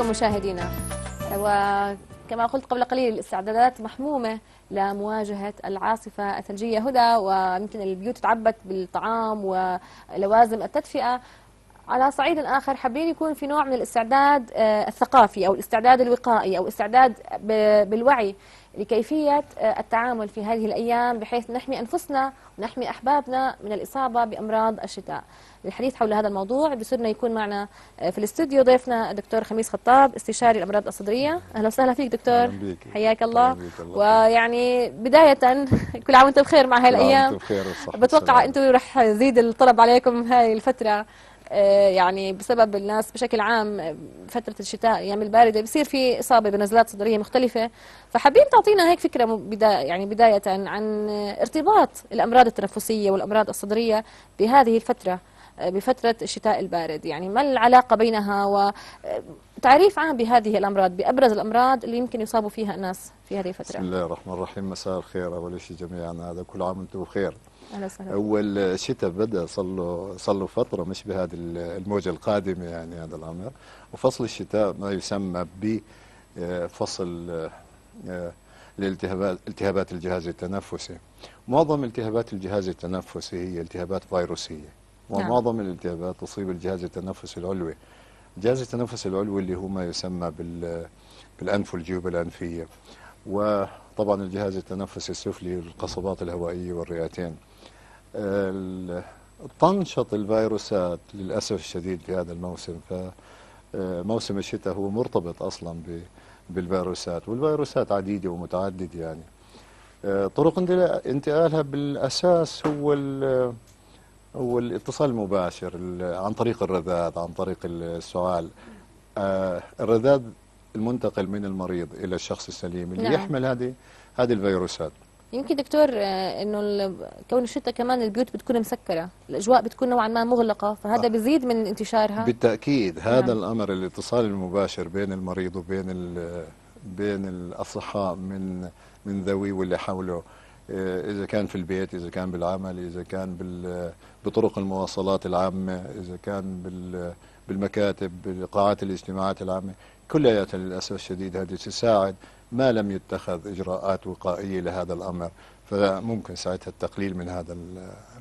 بكم مشاهدينا وكما قلت قبل قليل الاستعدادات محمومة لمواجهة العاصفة الثلجية هدى ويمكن البيوت تعبت بالطعام ولوازم التدفئة على صعيد آخر حابين يكون في نوع من الاستعداد آه، الثقافي أو الاستعداد الوقائي أو استعداد بالوعي لكيفية آه، التعامل في هذه الأيام بحيث نحمي أنفسنا ونحمي أحبابنا من الإصابة بأمراض الشتاء للحديث حول هذا الموضوع بسرنا يكون معنا آه، في الاستوديو ضيفنا الدكتور خميس خطاب استشاري الأمراض الصدرية أهلا وسهلا فيك دكتور حياك الله. الله ويعني بداية كل عام وانت بخير مع هاي الأيام بتوقع أنتم رح يزيد الطلب عليكم هاي الفترة آه، يعني بسبب الناس بشكل عام فترة الشتاء أيام الباردة بصير في إصابة بنزلات صدرية مختلفة فحابين تعطينا هيك فكرة بدا يعني بداية عن ارتباط الأمراض التنفسية والأمراض الصدرية بهذه الفترة آه، بفترة الشتاء البارد يعني ما العلاقة بينها وتعريف آه، عام بهذه الأمراض بأبرز الأمراض اللي يمكن يصابوا فيها الناس في هذه الفترة بسم الله الرحمن الرحيم مساء الخير أول شيء جميعا هذا كل عام وأنتم بخير اهلا وسهلا بدا صار له صار له فتره مش بهذه الموجه القادمه يعني هذا الامر وفصل الشتاء ما يسمى بفصل لالتهابات التهابات الجهاز التنفسي معظم التهابات الجهاز التنفسي هي التهابات فيروسيه نعم. ومعظم نعم. الالتهابات تصيب الجهاز التنفسي العلوي جهاز التنفس العلوي اللي هو ما يسمى بال بالانف والجيوب الانفيه وطبعا الجهاز التنفسي السفلي القصبات الهوائيه والرئتين تنشط الفيروسات للأسف الشديد في هذا الموسم فموسم آه، الشتاء هو مرتبط أصلا بالفيروسات والفيروسات عديدة ومتعددة يعني آه، طرق انتقالها بالأساس هو هو الاتصال المباشر عن طريق الرذاذ عن طريق السعال آه، الرذاذ المنتقل من المريض إلى الشخص السليم اللي نعم. يحمل هذه هذه الفيروسات يمكن دكتور آه، انه كون الشتاء كمان البيوت بتكون مسكره، الاجواء بتكون نوعا ما مغلقه، فهذا آه. بيزيد من انتشارها بالتاكيد هذا نعم. الامر الاتصال المباشر بين المريض وبين بين الاصحاء من من ذوي واللي حوله آه، اذا كان في البيت، اذا كان بالعمل، اذا كان بطرق المواصلات العامه، اذا كان بالمكاتب، بقاعات الاجتماعات العامه، كلياتها للاسف الشديد هذه تساعد ما لم يتخذ إجراءات وقائية لهذا الأمر فممكن ساعتها التقليل من هذا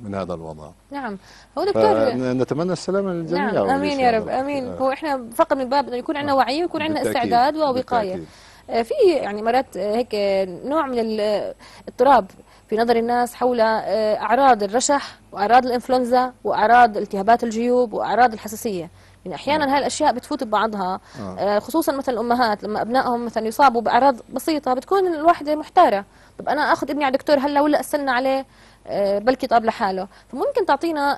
من هذا الوضع نعم هو دكتور نتمنى السلامه للجميع نعم امين يا رب امين آه. هو احنا فقط من باب انه يكون عندنا آه. وعي ويكون عندنا استعداد ووقايه آه، في يعني مرات آه، هيك نوع من الاضطراب في نظر الناس حول اعراض الرشح واعراض الانفلونزا واعراض التهابات الجيوب واعراض الحساسيه يعني احيانا هاي الاشياء بتفوت ببعضها آه. آه، خصوصا مثلا الامهات لما ابنائهم مثلا يصابوا باعراض بسيطه بتكون الواحده محتاره طب انا اخذ ابني على دكتور هلا ولا استنى عليه آه، بلكي طاب لحاله فممكن تعطينا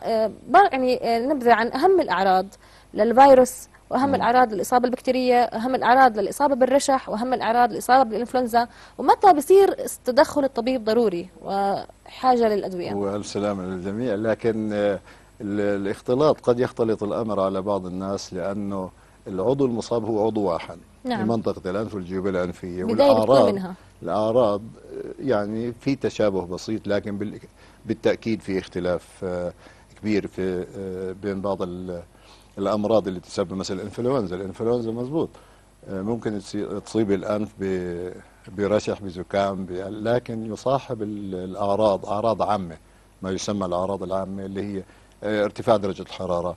يعني نبذه عن اهم الاعراض للفيروس واهم الاعراض للاصابه البكتيريه، اهم الاعراض للاصابه بالرشح، واهم الاعراض للاصابه بالانفلونزا، ومتى بصير تدخل الطبيب ضروري وحاجه للادويه. والسلام على الجميع، لكن الاختلاط قد يختلط الأمر على بعض الناس لأنه العضو المصاب هو عضو واحد نعم. منطقه الأنف والجيوب الأنفية والأعراض الأعراض يعني في تشابه بسيط لكن بالتأكيد في اختلاف آه، كبير في آه، بين بعض الأمراض اللي تسبب مثل الإنفلونزا الإنفلونزا مزبوط آه، ممكن تصيب الأنف برشح بزكام لكن يصاحب الأعراض أعراض عامة ما يسمى الأعراض العامة اللي هي آه، ارتفاع درجة الحرارة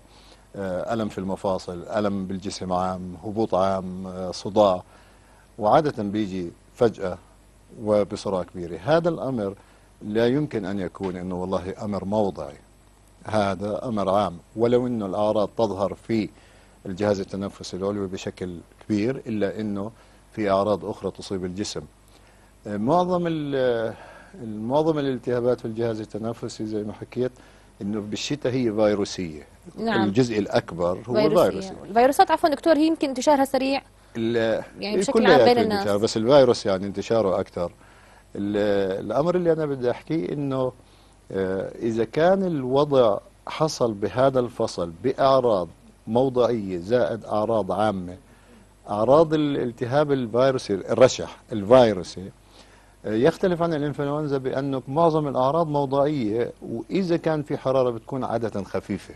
آه، ألم في المفاصل ألم بالجسم عام هبوط عام آه، صداع وعادة بيجي فجأة وبسرعة كبيرة هذا الأمر لا يمكن أن يكون أنه والله أمر موضعي هذا أمر عام ولو أنه الأعراض تظهر في الجهاز التنفسي العلوي بشكل كبير إلا أنه في أعراض أخرى تصيب الجسم معظم معظم الالتهابات في الجهاز التنفسي زي ما حكيت انه بالشتاء هي فيروسيه نعم. الجزء الاكبر هو فيروسي الفيروسات عفوا دكتور هي يمكن انتشارها سريع يعني إيه، بشكل عام بين الناس بس الفيروس يعني انتشاره اكثر الامر اللي انا بدي احكيه انه آه، اذا كان الوضع حصل بهذا الفصل باعراض موضعيه زائد اعراض عامه اعراض الالتهاب الفيروسي الرشح الفيروسي يختلف عن الانفلونزا بأنه معظم الأعراض موضعية وإذا كان في حرارة بتكون عادة خفيفة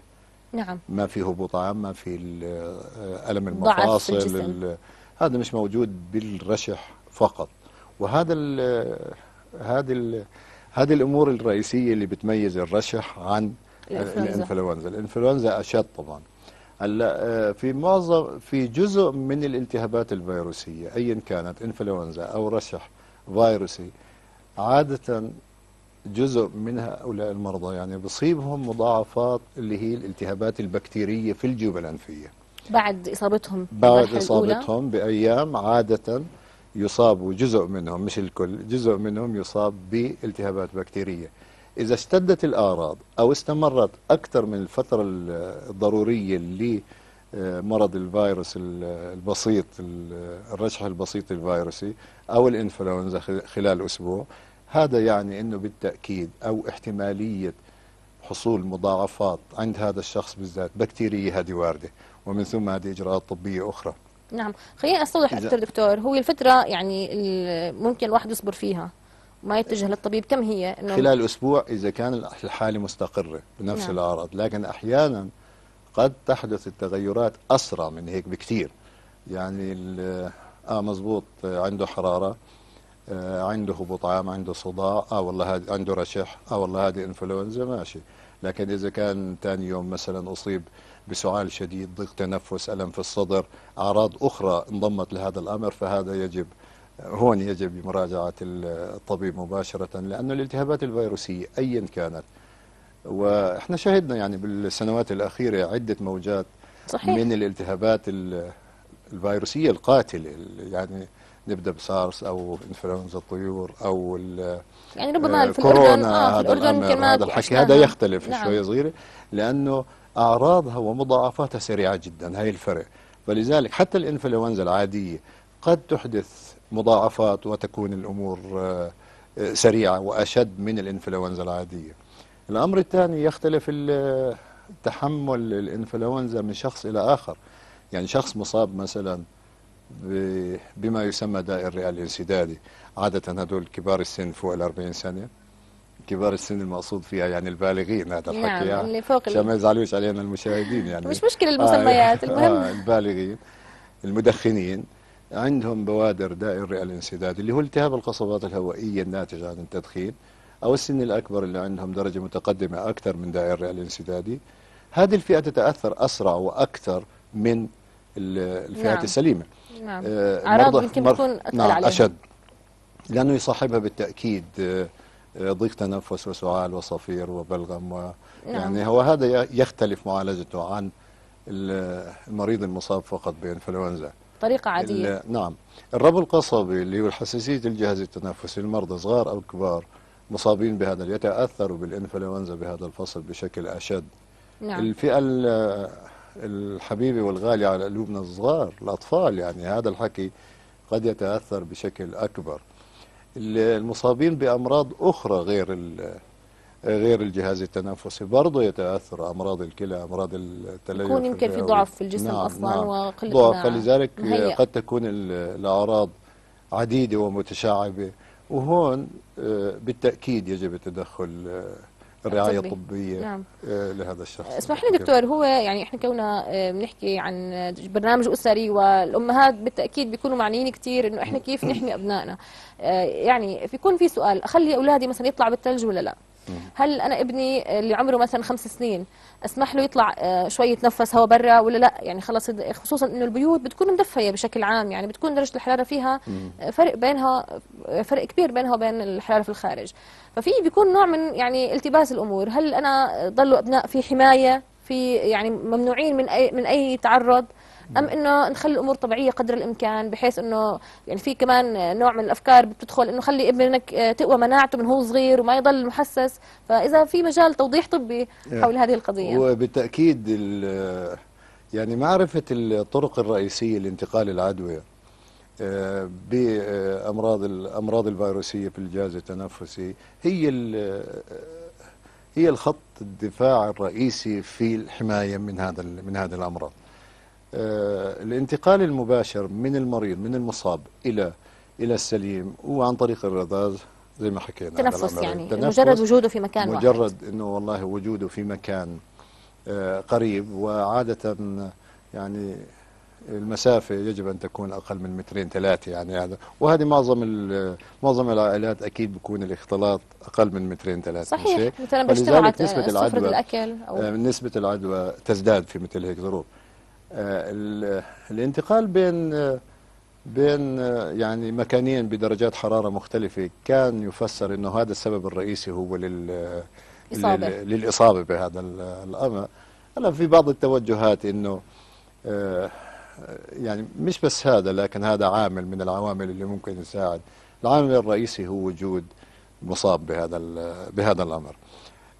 نعم ما في هبوط عام ما في آه، ألم المفاصل هذا مش موجود بالرشح فقط وهذا الـ هذه الـ هذه الأمور الرئيسية اللي بتميز الرشح عن الانفلونزا, الانفلونزا أشد طبعا هلا آه، في معظم في جزء من الالتهابات الفيروسية أيا كانت انفلونزا أو رشح فيروسي عادة جزء من هؤلاء المرضى يعني بصيبهم مضاعفات اللي هي الالتهابات البكتيرية في الجيوب الأنفية بعد إصابتهم بعد إصابتهم بأيام عادة يصابوا جزء منهم مش الكل جزء منهم يصاب بالتهابات بكتيرية إذا اشتدت الأعراض أو استمرت أكثر من الفترة الضرورية اللي مرض الفيروس البسيط الرشح البسيط الفيروسي أو الإنفلونزا خلال أسبوع هذا يعني أنه بالتأكيد أو احتمالية حصول مضاعفات عند هذا الشخص بالذات بكتيرية هذه واردة ومن ثم هذه إجراءات طبية أخرى نعم خلينا أستوضح أكثر دكتور هو الفترة يعني ممكن الواحد يصبر فيها ما يتجه للطبيب كم هي؟ إنه خلال أسبوع إذا كان الحالة مستقرة بنفس نعم. الأعراض لكن أحيانا قد تحدث التغيرات أسرع من هيك بكثير يعني آه،, آه مزبوط آه، عنده حرارة آه عنده هبوط عام عنده صداع آه والله هذه عنده رشح آه والله هذه إنفلونزا ماشي لكن إذا كان ثاني يوم مثلا أصيب بسعال شديد ضيق تنفس ألم في الصدر أعراض أخرى انضمت لهذا الأمر فهذا يجب هون يجب مراجعة الطبيب مباشرة لانه الالتهابات الفيروسية أيا كانت واحنا شهدنا يعني بالسنوات الاخيره عده موجات صحيح. من الالتهابات الفيروسيه القاتله يعني نبدا بسارس او انفلونزا الطيور او يعني ربما آه، في الاردن آه في هذا الامر هذا الحكي هذا نعم. يختلف نعم. شويه صغيره لانه اعراضها ومضاعفاتها سريعه جدا هي الفرق فلذلك حتى الانفلونزا العاديه قد تحدث مضاعفات وتكون الامور آه، آه، سريعه واشد من الانفلونزا العاديه الأمر الثاني يختلف تحمل الإنفلونزا من شخص إلى آخر يعني شخص مصاب مثلا بما يسمى داء الرئة الانسدادي عادة هدول كبار السن فوق ال 40 سنة كبار السن المقصود فيها يعني البالغين هذا نعم، الحكي يعني اللي فوق عشان ما يزعلوش علينا المشاهدين يعني مش مشكلة المسميات آه المهم آه البالغين المدخنين عندهم بوادر داء الرئة الانسدادي اللي هو التهاب القصبات الهوائية الناتج عن التدخين أو السن الأكبر اللي عندهم درجة متقدمة أكثر من داعي الرئة الانسدادي هذه الفئة تتأثر أسرع وأكثر من الفئات نعم. السليمة نعم آه، أعراض يمكن تكون نعم عليهم. أشد لأنه يصاحبها بالتأكيد آه، آه، ضيق تنفس وسعال وصفير وبلغم و نعم. يعني هو هذا يختلف معالجته عن المريض المصاب فقط بإنفلونزا طريقة عادية نعم الربو القصبي اللي هو حساسية الجهاز التنفسي المرضى صغار أو كبار مصابين بهذا يتأثروا بالإنفلونزا بهذا الفصل بشكل أشد نعم. الفئة الحبيبة والغالية على قلوبنا الصغار الأطفال يعني هذا الحكي قد يتأثر بشكل أكبر المصابين بأمراض أخرى غير غير الجهاز التنفسي برضه يتأثر أمراض الكلى أمراض التليف يكون يمكن في ضعف في الجسم نعم أصلا نعم وقلة ضعف فلذلك قد تكون الأعراض عديدة ومتشعبة وهون آه، بالتاكيد يجب التدخل آه، الرعايه نعم. الطبيه نعم. لهذا الشخص اسمح لي دكتور هو يعني احنا كنا بنحكي عن برنامج اسري والامهات بالتاكيد بيكونوا معنيين كثير انه احنا كيف نحمي ابنائنا يعني بيكون في سؤال اخلي اولادي مثلا يطلع بالثلج ولا لا هل انا ابني اللي عمره مثلا خمس سنين اسمح له يطلع آه، شوي يتنفس هواء برا ولا لا يعني خلص خصوصا انه البيوت بتكون مدفيه بشكل عام يعني بتكون درجه الحراره فيها آه، فرق بينها آه، فرق كبير بينها وبين الحراره في الخارج ففي بيكون نوع من يعني التباس الامور هل انا ضلوا ابناء في حمايه في يعني ممنوعين من اي من اي تعرض ام نعم. انه نخلي الامور طبيعيه قدر الامكان بحيث انه يعني في كمان نوع من الافكار بتدخل انه خلي ابنك آه، تقوى مناعته من هو صغير وما يضل محسس فاذا في مجال توضيح طبي حول هذه القضيه وبالتاكيد يعني معرفه الطرق الرئيسيه لانتقال العدوى آه، بامراض الامراض الفيروسيه في الجهاز التنفسي هي آه، هي الخط الدفاع الرئيسي في الحمايه من هذا من هذه الامراض. آه، الانتقال المباشر من المريض من المصاب الى الى السليم هو عن طريق الرذاذ زي ما حكينا تنفس يعني تنفس مجرد وجوده في مكان مجرد واحد مجرد انه والله وجوده في مكان آه، قريب وعاده يعني المسافه يجب ان تكون اقل من مترين ثلاثه يعني هذا وهذه معظم معظم العائلات اكيد بيكون الاختلاط اقل من مترين ثلاثه صحيح مثلا بيجتمعوا نسبه آه، العدوى الاكل او نسبه العدوى تزداد في مثل هيك ظروف آه، الانتقال بين آه، بين آه، يعني مكانين بدرجات حرارة مختلفة كان يفسر أنه هذا السبب الرئيسي هو لل للإصابة بهذا الأمر هلا في بعض التوجهات أنه يعني مش بس هذا لكن هذا عامل من العوامل اللي ممكن يساعد العامل الرئيسي هو وجود مصاب بهذا بهذا الأمر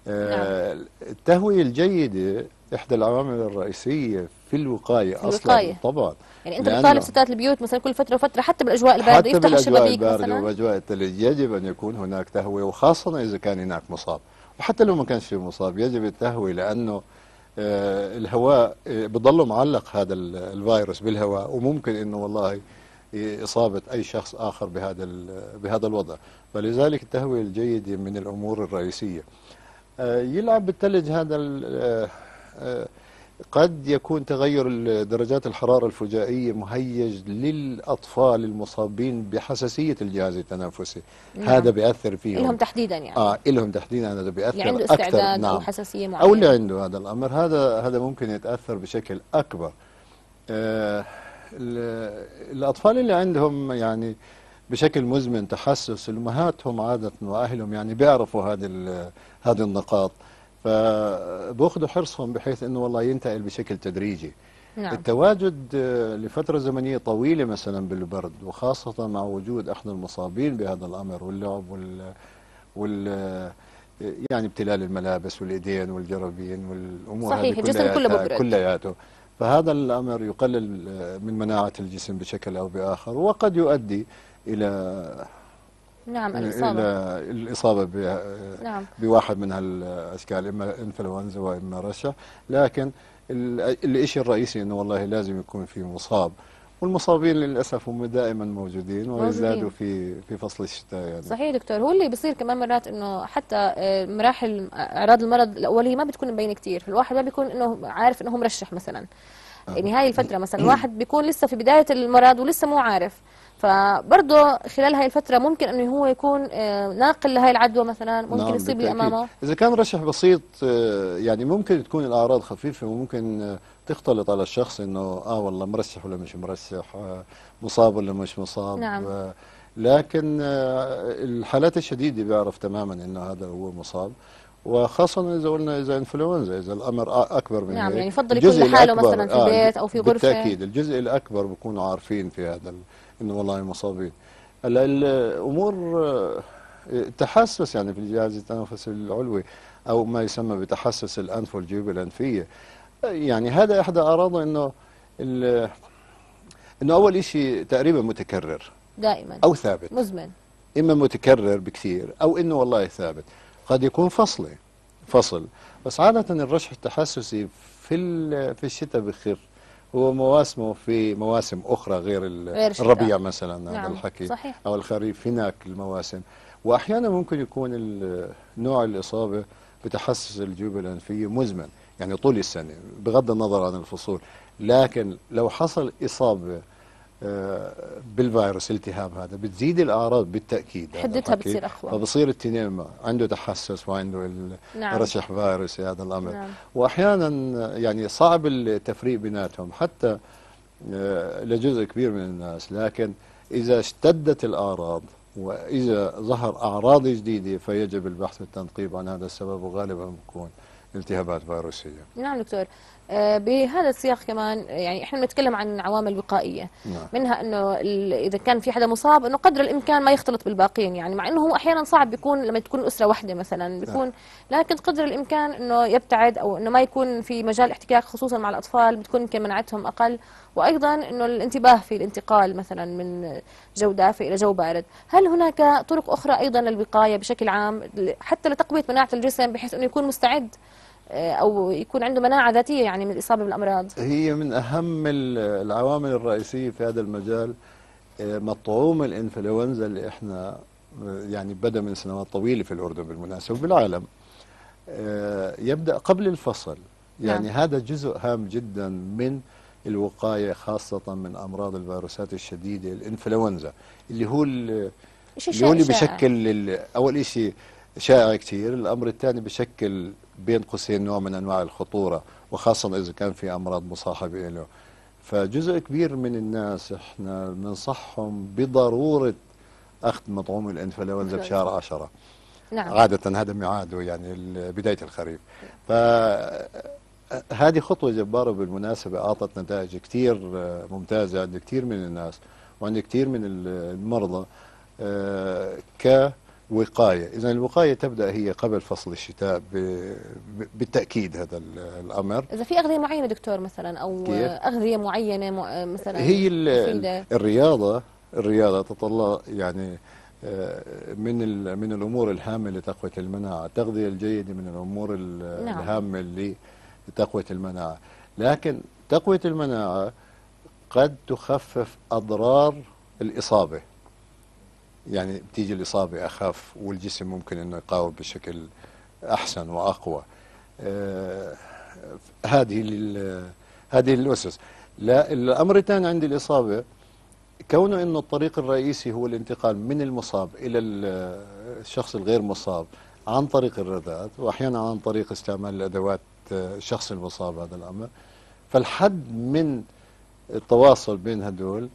نعم. التهوية الجيدة إحدى العوامل الرئيسية في الوقاية, في أصلا الوقاية. طبعا يعني أنت بتطالب ستات البيوت مثلا كل فترة وفترة حتى بالأجواء الباردة يفتحوا الشبابيك مثلا حتى بالأجواء الباردة والأجواء التلج يجب أن يكون هناك تهوية وخاصة إذا كان هناك مصاب وحتى لو ما كانش في مصاب يجب التهوية لأنه آه، الهواء آه، بضله معلق هذا الفيروس بالهواء وممكن انه والله اصابه اي شخص اخر بهذا بهذا الوضع فلذلك التهويه الجيده من الامور الرئيسيه آه، يلعب بالثلج هذا قد يكون تغير درجات الحرارة الفجائية مهيج للأطفال المصابين بحساسية الجهاز التنفسي نعم. هذا بيأثر فيهم إلهم تحديدا يعني آه إلهم تحديدا هذا بيأثر اللي يعني عنده استعداد أكثر. نعم. أو حساسية معينة أو اللي عنده هذا الأمر هذا هذا ممكن يتأثر بشكل أكبر آه الأطفال اللي عندهم يعني بشكل مزمن تحسس أمهاتهم عادة وأهلهم يعني بيعرفوا هذه هذه النقاط فبأخذوا حرصهم بحيث أنه والله ينتقل بشكل تدريجي نعم. التواجد آه، لفترة زمنية طويلة مثلا بالبرد وخاصة مع وجود أحد المصابين بهذا الأمر واللعب وال, وال... يعني ابتلال الملابس والإيدين والجرابين والأمور صحيح الجسم كله مبرد كلياته فهذا الأمر يقلل آه، من مناعة الجسم بشكل أو بآخر وقد يؤدي إلى نعم يعني الإصابة الإصابة نعم. بواحد من هالأشكال إما إنفلونزا وإما رشا لكن الشيء الرئيسي أنه والله لازم يكون في مصاب والمصابين للاسف هم دائما موجودين ويزدادوا في في فصل الشتاء يعني صحيح دكتور هو اللي بيصير كمان مرات انه حتى آه، مراحل اعراض المرض الاوليه ما بتكون مبينه كثير فالواحد ما بيكون انه عارف انه هو مرشح مثلا يعني آه. هاي الفتره مثلا الواحد بيكون لسه في بدايه المرض ولسه مو عارف فبرضه خلال هاي الفترة ممكن أنه هو يكون آه، ناقل لهي العدوى مثلا ممكن نعم يصيب اللي أمامه إذا كان رشح بسيط آه، يعني ممكن تكون الأعراض خفيفة وممكن آه، تختلط على الشخص أنه آه والله مرشح ولا مش مرشح مصاب ولا مش مصاب نعم. لكن الحالات الشديدة بيعرف تماما أنه هذا هو مصاب وخاصة إذا قلنا إذا انفلونزا إذا الأمر أكبر من نعم يعني يفضل يكون لحاله مثلا في آه أو في غرفة بالتأكيد الجزء الأكبر بكونوا عارفين في هذا انه والله مصابين هلا الامور تحسس يعني في الجهاز التنفسي العلوي او ما يسمى بتحسس الانف والجيوب الانفيه يعني هذا احدى اعراضه انه انه اول شيء تقريبا متكرر دائما او ثابت مزمن اما متكرر بكثير او انه والله ثابت قد يكون فصلي فصل بس عاده الرشح التحسسي في في الشتاء بخف هو مواسمه في مواسم أخرى غير, غير الربيع مثلا نعم. هذا الحكي صحيح. أو الخريف هناك المواسم وأحيانا ممكن يكون نوع الإصابة بتحسس الجيوب الأنفية مزمن يعني طول السنة بغض النظر عن الفصول لكن لو حصل إصابة بالفيروس التهاب هذا بتزيد الاعراض بالتاكيد حدتها بتصير اقوى فبصير التنين عنده تحسس وعنده نعم. رشح فيروس هذا الامر نعم. واحيانا يعني صعب التفريق بيناتهم حتى آه، لجزء كبير من الناس لكن اذا اشتدت الاعراض واذا ظهر اعراض جديده فيجب البحث والتنقيب عن هذا السبب وغالبا بيكون التهابات فيروسيه نعم دكتور آه، بهذا السياق كمان يعني احنا بنتكلم عن عوامل وقائيه نعم. منها انه اذا كان في حدا مصاب انه قدر الامكان ما يختلط بالباقيين يعني مع انه هو احيانا صعب بيكون لما تكون اسره واحده مثلا نعم. بيكون نعم. لكن قدر الامكان انه يبتعد او انه ما يكون في مجال احتكاك خصوصا مع الاطفال بتكون يمكن مناعتهم اقل وايضا انه الانتباه في الانتقال مثلا من جو دافئ الى جو بارد هل هناك طرق اخرى ايضا للوقايه بشكل عام حتى لتقويه مناعه الجسم بحيث انه يكون مستعد آه، او يكون عنده مناعه ذاتيه يعني من الاصابه بالامراض هي من اهم العوامل الرئيسيه في هذا المجال آه، مطعوم الانفلونزا اللي احنا آه، يعني بدا من سنوات طويله في الاردن بالمناسبه وبالعالم يبدا قبل الفصل نعم. يعني نعم. هذا جزء هام جدا من الوقايه خاصه من امراض الفيروسات الشديده الانفلونزا اللي هو اللي هو اللي بشكل اول شيء شائع كثير الامر الثاني بشكل بين قوسين نوع من انواع الخطوره وخاصه اذا كان في امراض مصاحبه له فجزء كبير من الناس احنا بننصحهم بضروره اخذ مطعوم الانفلونزا بشهر 10 نعم عاده هذا ميعاده يعني بدايه الخريف ف هذه خطوة جبارة بالمناسبة أعطت نتائج كثير آه، ممتازة عند كثير من الناس وعند كثير من المرضى آه، ك وقاية إذا الوقاية تبدأ هي قبل فصل الشتاء بالتأكيد هذا الأمر إذا في أغذية معينة دكتور مثلا أو كيف؟ أغذية معينة مثلا هي الرياضة الرياضة تطلع يعني آه، من من الأمور الهامة لتقوية المناعة التغذية الجيدة من الأمور نعم. الهامة لتقوية المناعة لكن تقوية المناعة قد تخفف أضرار الإصابة يعني بتيجي الإصابة أخف والجسم ممكن أنه يقاوم بشكل أحسن وأقوى آه هذه هذه الأسس لا الأمر الثاني عند الإصابة كونه أنه الطريق الرئيسي هو الانتقال من المصاب إلى الشخص الغير مصاب عن طريق الرذاذ وأحيانا عن طريق استعمال الأدوات الشخص آه، المصاب هذا الأمر فالحد من التواصل بين هدول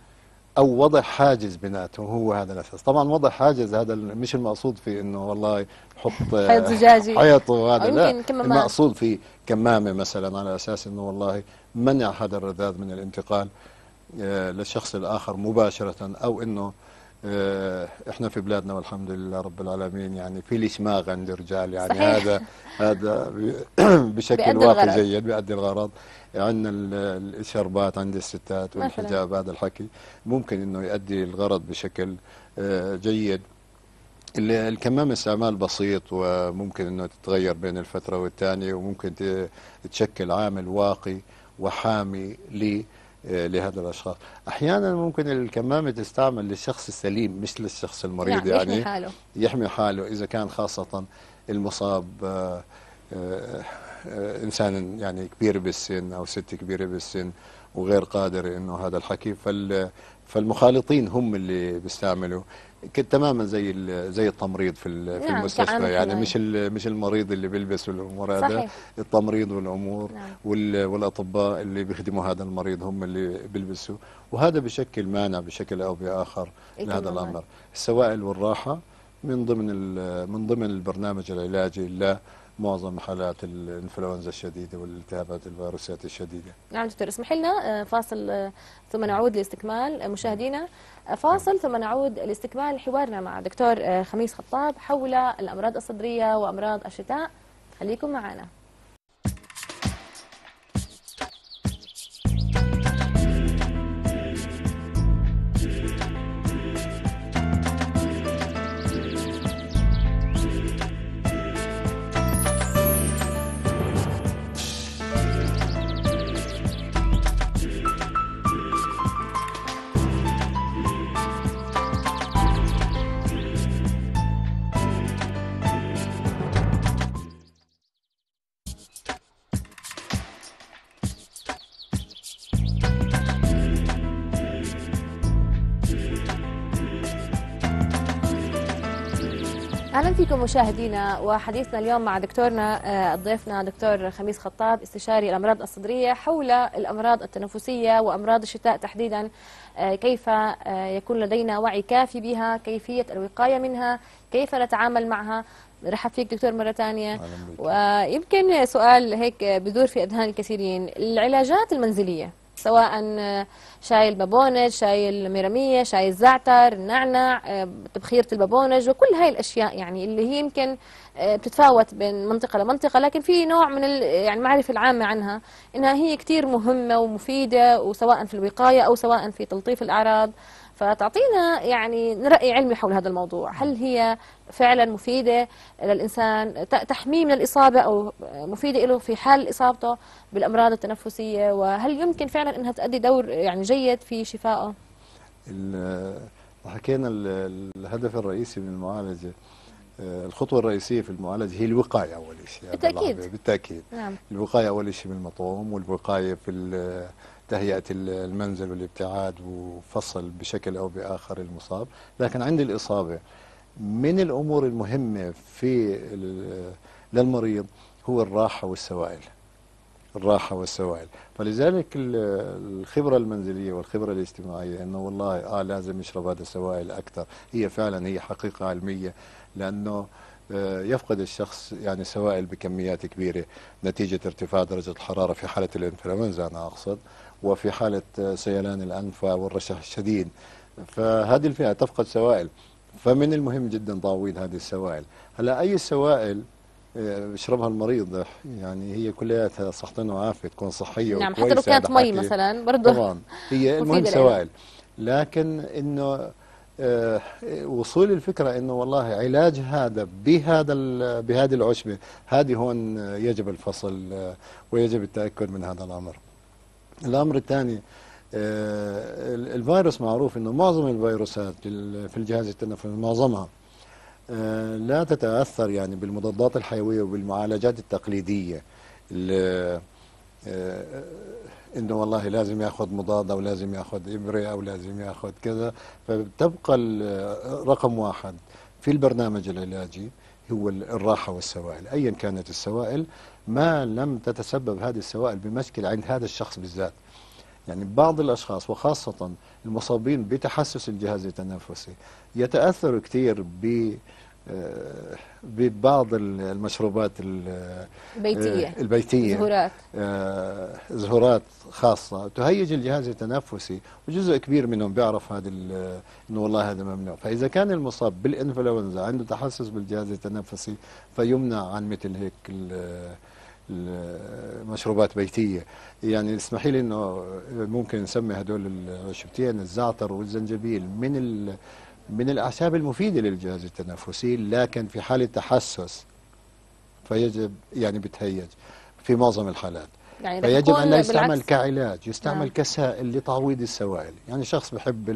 او وضع حاجز بيناتهم هو هذا الاساس طبعا وضع حاجز هذا مش المقصود في انه والله حط حيط زجاجي حيط وهذا لا المقصود في كمامه مثلا على اساس انه والله منع هذا الرذاذ من الانتقال آه، للشخص الاخر مباشره او انه آه، احنا في بلادنا والحمد لله رب العالمين يعني في الاسماغ عند الرجال يعني صحيح. هذا هذا بشكل واقعي جيد بيأدي الغرض عندنا الشربات عند الستات والحجاب هذا الحكي ممكن انه يؤدي الغرض بشكل آه، جيد الكمامة استعمال بسيط وممكن انه تتغير بين الفترة والثانية وممكن تشكل عامل واقي وحامي لي آه، لهذا الاشخاص احيانا ممكن الكمامه تستعمل للشخص السليم مش للشخص المريض يعني يحمي حاله يحمي حاله اذا كان خاصه المصاب آه، آه، انسان يعني كبير بالسن او ست كبيره بالسن وغير قادر انه هذا الحكي فال فالمخالطين هم اللي بيستعملوا تماما زي زي التمريض في في نعم المستشفى يعني مش مش المريض اللي بيلبس الامور هذا التمريض والامور نعم. والاطباء اللي بيخدموا هذا المريض هم اللي بيلبسوا وهذا بشكل مانع بشكل او باخر إيه، لهذا الامر السوائل والراحه من ضمن من ضمن البرنامج العلاجي لمعظم حالات الانفلونزا الشديده والالتهابات الفيروسات الشديده. نعم دكتور اسمح لنا آه، فاصل آه، ثم نعود لاستكمال آه، مشاهدينا فاصل ثم نعود لاستكمال حوارنا مع دكتور خميس خطاب حول الامراض الصدريه وامراض الشتاء خليكم معنا. مشاهدينا وحديثنا اليوم مع دكتورنا آه، ضيفنا دكتور خميس خطاب استشاري الامراض الصدريه حول الامراض التنفسيه وامراض الشتاء تحديدا آه، كيف آه، يكون لدينا وعي كافي بها كيفيه الوقايه منها كيف نتعامل معها رحب فيك دكتور مرة ثانية ويمكن سؤال هيك بدور في أذهان الكثيرين العلاجات المنزلية سواء شاي البابونج شاي الميرامية شاي الزعتر النعنع آه، تبخيرة البابونج وكل هاي الأشياء يعني اللي هي يمكن آه، بتتفاوت بين منطقة لمنطقة لكن في نوع من يعني المعرفة العامة عنها إنها هي كتير مهمة ومفيدة وسواء في الوقاية أو سواء في تلطيف الأعراض فتعطينا يعني رأي علمي حول هذا الموضوع هل هي فعلا مفيدة للإنسان تحميه من الإصابة أو مفيدة له في حال إصابته بالأمراض التنفسية وهل يمكن فعلا أنها تؤدي دور يعني جيد في شفائه حكينا الهدف الرئيسي من المعالجة آه، الخطوة الرئيسية في المعالجة هي الوقاية أول شيء بالتأكيد بالتأكيد نعم. الوقاية أول شيء من المطعوم والوقاية في تهيئة المنزل والابتعاد وفصل بشكل أو بآخر المصاب لكن عند الإصابة من الأمور المهمة في للمريض هو الراحة والسوائل الراحة والسوائل فلذلك الخبرة المنزلية والخبرة الاجتماعية أنه والله آه لازم يشرب هذا السوائل أكثر هي فعلا هي حقيقة علمية لانه آه، يفقد الشخص يعني سوائل بكميات كبيره نتيجه ارتفاع درجه الحراره في حاله الانفلونزا انا اقصد وفي حاله آه، سيلان الانف والرشح الشديد فهذه الفئه تفقد سوائل فمن المهم جدا تعويض هذه السوائل هلا اي سوائل بيشربها آه، المريض يعني هي كلياتها صحتنا وعافيه تكون صحيه نعم حتى لو كانت مي مثلا برضه طبعا هي المهم سوائل لكن انه آه، وصول الفكرة أنه والله علاج هذا بهذا بهذه العشبة هذه هون يجب الفصل آه، ويجب التأكد من هذا الأمر الأمر الثاني آه، الفيروس معروف أنه معظم الفيروسات في الجهاز التنفسي معظمها لا تتأثر يعني بالمضادات الحيوية وبالمعالجات التقليدية انه والله لازم ياخذ مضاد او لازم ياخذ ابره او لازم ياخذ كذا فتبقى رقم واحد في البرنامج العلاجي هو الراحه والسوائل ايا كانت السوائل ما لم تتسبب هذه السوائل بمشكله عند هذا الشخص بالذات يعني بعض الاشخاص وخاصه المصابين بتحسس الجهاز التنفسي يتاثر كثير ب آه، ببعض المشروبات آه، البيتية البيتية زهورات آه، زهورات خاصة تهيج الجهاز التنفسي وجزء كبير منهم بيعرف هذا انه والله هذا ممنوع فإذا كان المصاب بالإنفلونزا عنده تحسس بالجهاز التنفسي فيمنع عن مثل هيك المشروبات بيتية يعني اسمحي لي انه ممكن نسمي هدول الشبتين الزعتر والزنجبيل من من الأعشاب المفيدة للجهاز التنفسي لكن في حالة تحسس فيجب يعني بتهيج في معظم الحالات يعني فيجب أن لا يستعمل كعلاج يستعمل نعم. كسائل لتعويض السوائل يعني شخص بحب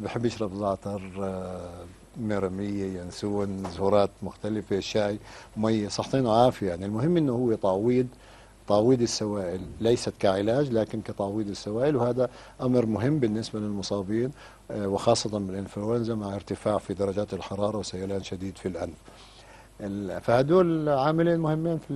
بحب يشرب زعتر آه، مرمية ينسون زهورات مختلفة شاي مية صحتين وعافية يعني المهم أنه هو تعويض تعويض السوائل ليست كعلاج لكن كتعويض السوائل وهذا أمر مهم بالنسبة للمصابين آه، وخاصة بالإنفلونزا مع ارتفاع في درجات الحرارة وسيلان شديد في الأنف فهدول عاملين مهمين في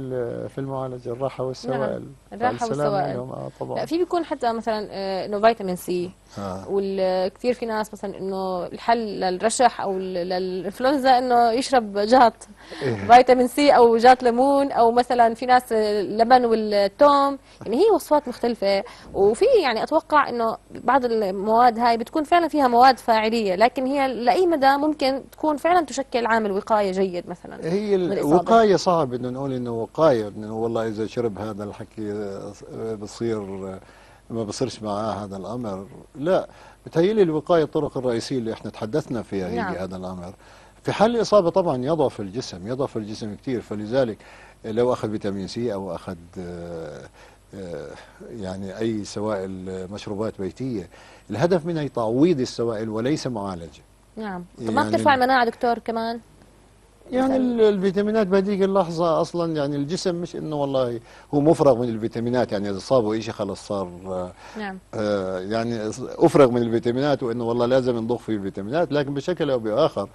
في المعالجه الراحه والسوائل نعم. الراحه والسوائل آه طبعا لا في بيكون حتى مثلا آه، انه فيتامين سي آه. والكثير في ناس مثلا انه الحل للرشح او للانفلونزا انه يشرب جات إيه. فيتامين سي او جات ليمون او مثلا في ناس اللبن والثوم يعني هي وصفات مختلفه وفي يعني اتوقع انه بعض المواد هاي بتكون فعلا فيها مواد فاعليه لكن هي لاي مدى ممكن تكون فعلا تشكل عامل وقايه جيد مثلا إيه. هي الوقاية صعب بدنا نقول انه وقاية انه والله اذا شرب هذا الحكي بصير ما بصيرش معاه هذا الامر لا بتهيألي الوقاية الطرق الرئيسية اللي احنا تحدثنا فيها هي نعم. هذا الامر في حال الإصابة طبعا يضعف الجسم يضعف الجسم كثير فلذلك لو أخذ فيتامين سي أو أخذ آه، آه، يعني أي سوائل آه، مشروبات بيتية الهدف منها تعويض السوائل وليس معالجة نعم طب يعني ما بترفع المناعة دكتور كمان يعني الفيتامينات بهذيك اللحظة أصلا يعني الجسم مش إنه والله هو مفرغ من الفيتامينات يعني إذا صابه شيء خلاص صار نعم آه يعني أفرغ من الفيتامينات وإنه والله لازم نضخ فيه الفيتامينات لكن بشكل أو بآخر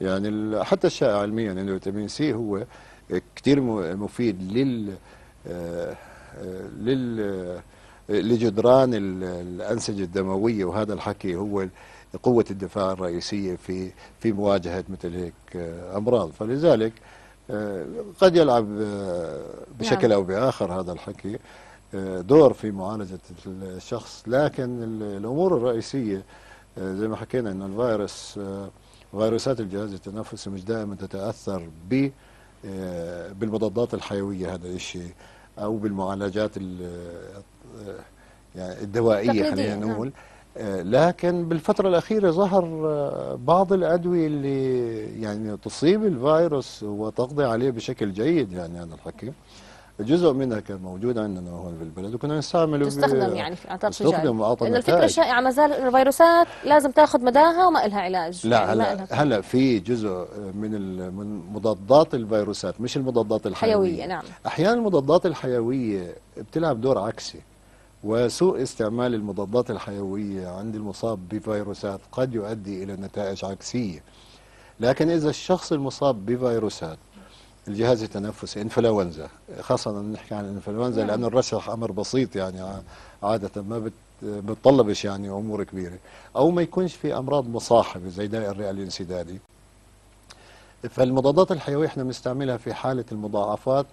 يعني حتى الشائع علميا إنه فيتامين سي هو كثير مفيد لل آه، آه، لل آه، لجدران الأنسجة الدموية وهذا الحكي هو قوه الدفاع الرئيسيه في في مواجهه مثل هيك آه، امراض فلذلك آه، قد يلعب آه، بشكل نعم. او باخر هذا الحكي دور في معالجه الشخص لكن الامور الرئيسيه زي ما حكينا ان الفيروس فيروسات الجهاز التنفسي مش دائما تتاثر ب بالمضادات الحيويه هذا الشيء او بالمعالجات يعني الدوائيه خلينا نعم. نقول نعم. لكن بالفترة الأخيرة ظهر آه، بعض الأدوية اللي يعني تصيب الفيروس وتقضي عليه بشكل جيد يعني هذا الحكي جزء منها كان موجود عندنا هون في البلد وكنا نستعمله تستخدم يعني في اعطاء تستخدم واعطى لان الفكره شائعه ما زال الفيروسات لازم تاخذ مداها وما لها علاج لا يعني هلا هلا في جزء آه، من من مضادات الفيروسات مش المضادات الحيويه حيويه نعم احيانا المضادات الحيويه بتلعب دور عكسي وسوء استعمال المضادات الحيوية عند المصاب بفيروسات قد يؤدي إلى نتائج عكسية لكن إذا الشخص المصاب بفيروسات الجهاز التنفسي انفلونزا خاصة نحكي عن الانفلونزا لأنه نعم. الرشح أمر بسيط يعني عادة ما بتطلبش يعني امور كبيره او ما يكونش في امراض مصاحبه زي داء الرئه الانسدادي فالمضادات الحيويه احنا بنستعملها في حاله المضاعفات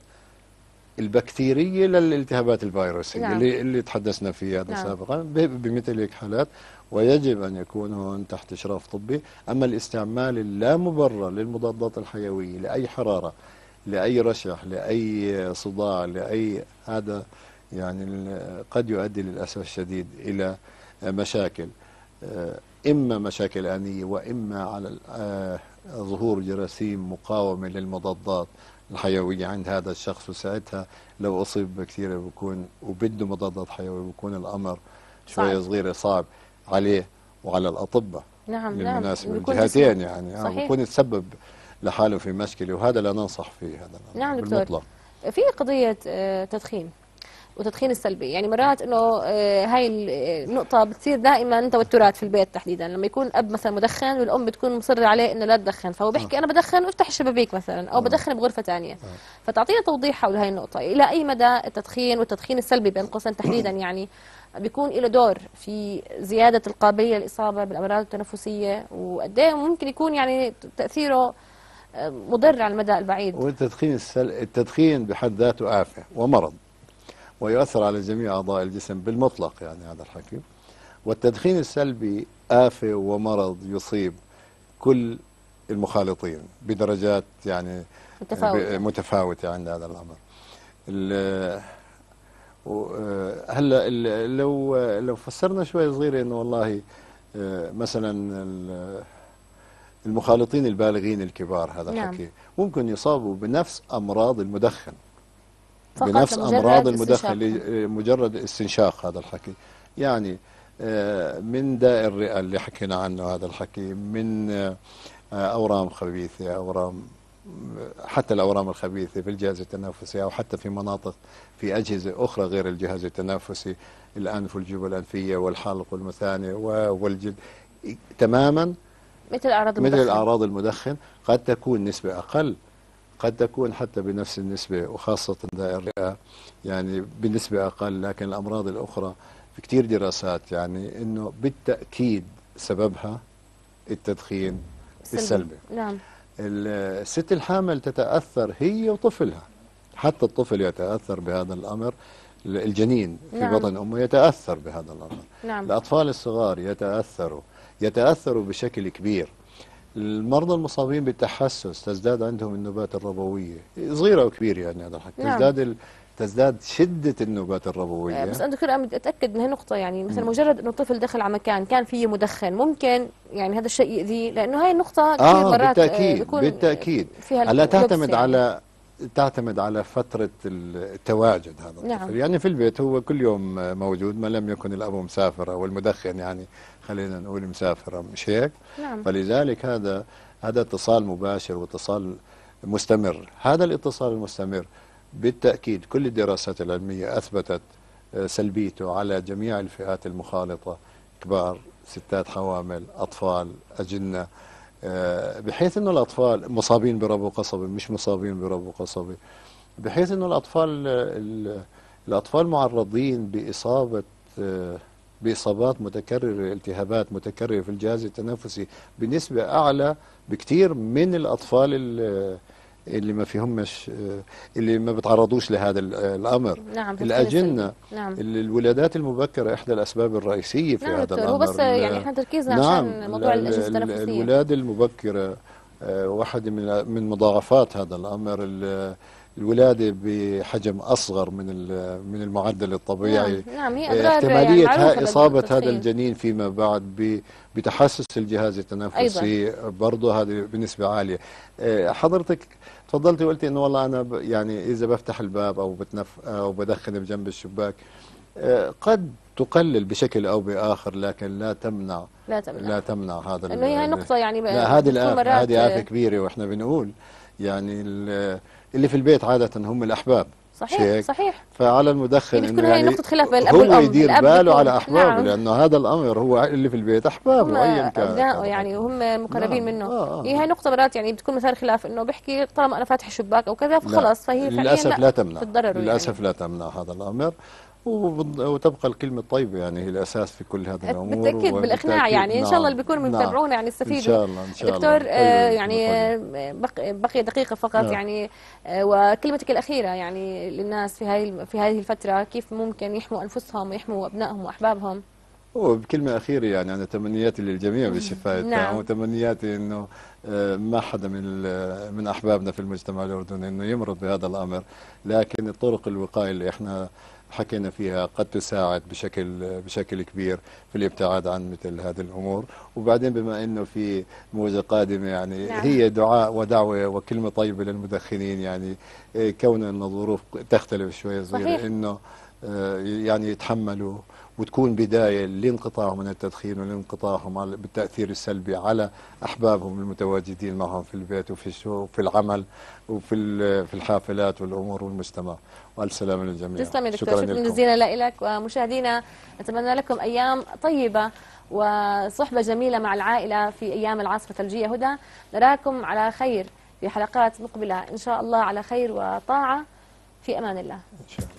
البكتيريه للالتهابات الفيروسيه نعم. اللي اللي تحدثنا فيها نعم. سابقا بمثل هيك حالات ويجب ان يكون هون تحت اشراف طبي اما الاستعمال اللا مبرر للمضادات الحيويه لاي حراره لاي رشح لاي صداع لاي هذا يعني قد يؤدي للاسف الشديد الى مشاكل آه، اما مشاكل انيه واما على آه، ظهور جراثيم مقاومه للمضادات الحيويه عند هذا الشخص وساعتها لو اصيب بكتيريا بكون وبده مضادات حيويه بكون الامر شويه صعب. صغيره صعب عليه وعلى الاطباء نعم بالمناسبه نعم. الجهتين يعني آه، صحيح. بكون تسبب لحاله في مشكله وهذا لا ننصح فيه هذا نعم دكتور في قضيه آه، تدخين وتدخين السلبي يعني مرات انه آه، هاي النقطه آه، بتصير دائما توترات في البيت تحديدا لما يكون اب مثلا مدخن والام بتكون مصره عليه انه لا تدخن فهو بيحكي آه. انا بدخن وافتح الشبابيك مثلا او بدخن بغرفه ثانيه فتعطينا توضيح حول هاي النقطه الى اي مدى التدخين والتدخين السلبي بين قوسين تحديدا يعني بيكون له دور في زياده القابليه للاصابه بالامراض التنفسيه وقد إيه ممكن يكون يعني تاثيره مضر على المدى البعيد والتدخين السل... التدخين بحد ذاته آفة ومرض ويؤثر على جميع أعضاء الجسم بالمطلق يعني هذا الحكي والتدخين السلبي آفة ومرض يصيب كل المخالطين بدرجات يعني متفاوتة, متفاوتة عند هذا الأمر هلا لو لو فسرنا شوي صغيرة انه والله آه، مثلا المخالطين البالغين الكبار هذا نعم. الحكي نعم. ممكن يصابوا بنفس امراض المدخن بنفس امراض المدخن لمجرد استنشاق هذا الحكي يعني آه، من داء الرئه اللي حكينا عنه هذا الحكي من آه، اورام خبيثه اورام حتى الاورام الخبيثه في الجهاز التنفسي او حتى في مناطق في اجهزه اخرى غير الجهاز التنفسي الانف والجبهه الانفيه والحلق والمثانه والجلد تماما مثل اعراض المدخن مثل اعراض المدخن قد تكون نسبه اقل قد تكون حتى بنفس النسبة وخاصة داء الرئة يعني بنسبة أقل لكن الأمراض الأخرى في كتير دراسات يعني أنه بالتأكيد سببها التدخين السلبي, السلبي. نعم الست الحامل تتأثر هي وطفلها حتى الطفل يتأثر بهذا الأمر الجنين في نعم. بطن أمه يتأثر بهذا الأمر نعم. الأطفال الصغار يتأثروا يتأثروا بشكل كبير المرضى المصابين بالتحسس تزداد عندهم النوبات الربويه صغيره وكبيره يعني هذا الحكي نعم. تزداد ال... تزداد شده النوبات الربويه آه، بس انا دكتور امل اتاكد من هالنقطه يعني مثلا مجرد انه الطفل دخل على مكان كان فيه مدخن ممكن يعني هذا الشيء يؤذي لانه هاي النقطه كثير آه مرات آه، بالتاكيد بالتاكيد هلا تعتمد يعني. على تعتمد على فترة التواجد هذا نعم. الطفل يعني في البيت هو كل يوم موجود ما لم يكن الأب مسافر أو المدخن يعني خلينا نقول مسافرة مش هيك نعم. فلذلك هذا هذا اتصال مباشر واتصال مستمر هذا الاتصال المستمر بالتأكيد كل الدراسات العلمية أثبتت آه، سلبيته على جميع الفئات المخالطة كبار ستات حوامل أطفال أجنة آه، بحيث أنه الأطفال مصابين بربو قصبي مش مصابين بربو قصبي بحيث أنه الأطفال آه، الأطفال معرضين بإصابة باصابات متكرره التهابات متكرره في الجهاز التنفسي بنسبه اعلى بكثير من الاطفال اللي ما فيهمش اللي ما بتعرضوش لهذا الامر نعم الاجنه نعم. الولادات المبكره احدى الاسباب الرئيسيه في نعم هذا الامر بس يعني احنا تركيزنا نعم عشان موضوع الاجهزه التنفسيه الولاده المبكره آه، واحد من من مضاعفات هذا الامر الولادة بحجم أصغر من من المعدل الطبيعي نعم, نعم هي آه، أضرار احتمالية يعني إصابة هذا الجنين فيما بعد بتحسس الجهاز التنفسي برضه هذه بنسبة عالية آه، حضرتك تفضلتي وقلتي انه والله انا يعني اذا بفتح الباب او بتنف او بدخن بجنب الشباك آه، قد تقلل بشكل او باخر لكن لا تمنع لا تمنع لا تمنع هذا لانه هي نقطه يعني لا هذه هذه افه كبيره واحنا بنقول يعني اللي في البيت عادة هم الأحباب صحيح صحيح فعلى المدخن يعني انه يعني نقطة خلاف بين الاب والام هو يدير الأب باله على احبابه نعم. لانه هذا الامر هو اللي في البيت احبابه ايا كان يعني وهم مقربين نعم. منه آه. هي إيه، نقطة مرات يعني بتكون مثلا خلاف انه بحكي طالما انا فاتح الشباك او كذا فخلص فهي للاسف لا, لا تمنع يعني. للاسف يعني. لا تمنع هذا الامر وتبقى الكلمه الطيبه يعني هي الاساس في كل هذا الامور بالتاكيد بالاقناع يعني ان شاء الله نعم. اللي بيكونوا نعم. متابعونا يعني يستفيدوا ان شاء الله ان شاء الله دكتور أيوة، آه، أيوة، يعني آه، بقي, بقي دقيقه فقط نعم. يعني آه، وكلمتك الاخيره يعني للناس في هذه في هذه الفتره كيف ممكن يحموا انفسهم ويحموا ابنائهم واحبابهم وبكلمة أخيرة يعني أنا تمنياتي للجميع بالشفاء نعم. وتمنياتي أنه ما حدا من من أحبابنا في المجتمع الأردني أنه يمرض بهذا الأمر لكن الطرق الوقاية اللي إحنا حكينا فيها قد تساعد بشكل بشكل كبير في الابتعاد عن مثل هذه الامور وبعدين بما انه في موجه قادمه يعني نعم. هي دعاء ودعوه وكلمه طيبه للمدخنين يعني إيه، كون ان الظروف تختلف شويه صغيره انه آه، يعني يتحملوا وتكون بداية لانقطاعهم من التدخين ولانقطاعهم بالتأثير السلبي على أحبابهم المتواجدين معهم في البيت وفي الشغل وفي العمل وفي في الحافلات والأمور والمجتمع والسلام للجميع تسلم يا دكتور شكرا, شكرا جزيلا لك ومشاهدينا نتمنى لكم أيام طيبة وصحبة جميلة مع العائلة في أيام العاصفة الثلجية هدى نراكم على خير في حلقات مقبلة إن شاء الله على خير وطاعة في أمان الله إن شاء الله